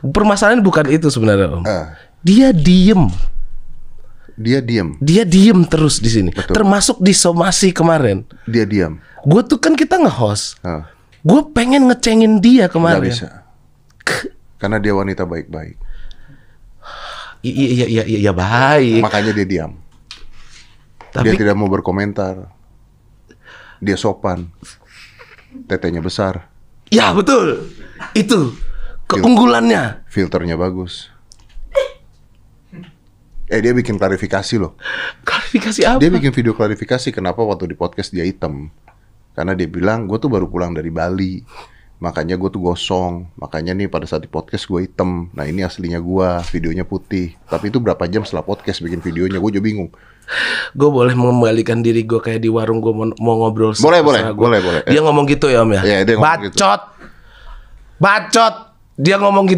Permasalahan bukan itu sebenarnya Om. Uh. Dia diem. Dia diem. Dia diem terus di sini. Betul. Termasuk di somasi kemarin. Dia diem. Gue tuh kan kita nge Uh. Ah. Gue pengen ngecengin dia kemarin. Gak bisa. Karena dia wanita baik-baik. Iya iya iya iya baik. Makanya dia diam. Tapi, dia tidak mau berkomentar. Dia sopan. Tetenya besar. Ya betul. Itu keunggulannya filternya bagus eh dia bikin klarifikasi loh klarifikasi apa dia bikin video klarifikasi kenapa waktu di podcast dia hitam karena dia bilang gue tuh baru pulang dari Bali makanya gue tuh gosong makanya nih pada saat di podcast gue hitam nah ini aslinya gue videonya putih tapi itu berapa jam setelah podcast bikin videonya gue juga bingung gue boleh mengembalikan diri gue kayak di warung gue mau, ngobrol boleh boleh gua. boleh boleh dia ngomong gitu ya om ya, ya dia bacot gitu. bacot dia ngomong gitu.